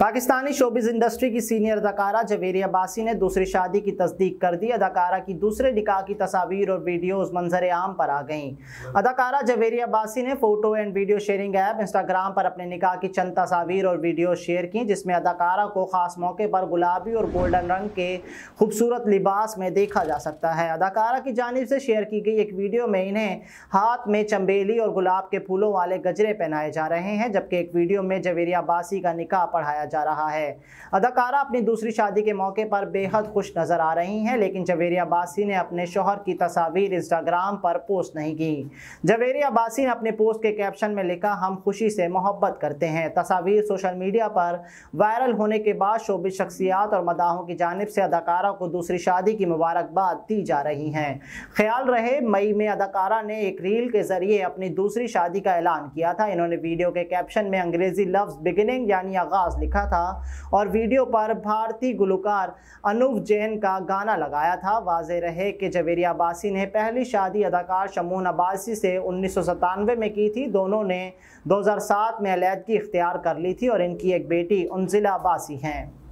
Pakistani showbiz industry की senior अदाकारा जवेरी अब्बासी ने दूसरी शादी की तस्दीक कर दी अदाकारा की दूसरे निकाह की तस्वीर और वीडियोस मंजर आम पर आ गईं अदाकारा जवेरी अब्बासी ने photo and video sharing app Instagram पर अपने निकाह की चंद तस्वीर और वीडियो शेयर की जिसमें अदाकारा को खास मौके पर गुलाबी और गोल्डन रंग के खूबसूरत लिबास में देखा जा सकता है अदाकारा की जानब से शेयर की गई एक वीडियो में इन्हें हाथ में चंबेली और गुलाब के फूलों वाले गजरे पहनाए जा रहे हैं जबकि एक वीडियो में जवेरी अब्बासी का निकाह पढ़ाया बताया जा रहा है अदाकारा अपनी दूसरी शादी के मौके पर बेहद खुश नजर आ रही हैं लेकिन जवेरी अब्बासी ने अपने शोहर की तस्वीर इंस्टाग्राम पर पोस्ट नहीं की जवेरी अब्बासी ने अपने पोस्ट के कैप्शन में लिखा हम खुशी से मोहब्बत करते हैं तस्वीर सोशल मीडिया पर वायरल होने के बाद शोबित शख्सियात और मदाहों की जानब से अदाकारा को दूसरी शादी की मुबारकबाद दी जा रही है ख्याल रहे मई में अदाकारा ने एक रील के जरिए अपनी दूसरी शादी का ऐलान किया था इन्होंने वीडियो के कैप्शन में अंग्रेजी लफ्ज़ बिगिनिंग यानी आगाज़ लिखा लिखा था और वीडियो पर भारतीय गुलकार अनूप जैन का गाना लगाया था वाज रहे कि जवेरिया अब्बासी ने पहली शादी अदाकार शमून अब्बासी से उन्नीस में की थी दोनों ने 2007 में अलीदगी इख्तियार कर ली थी और इनकी एक बेटी उनजिला अब्बासी हैं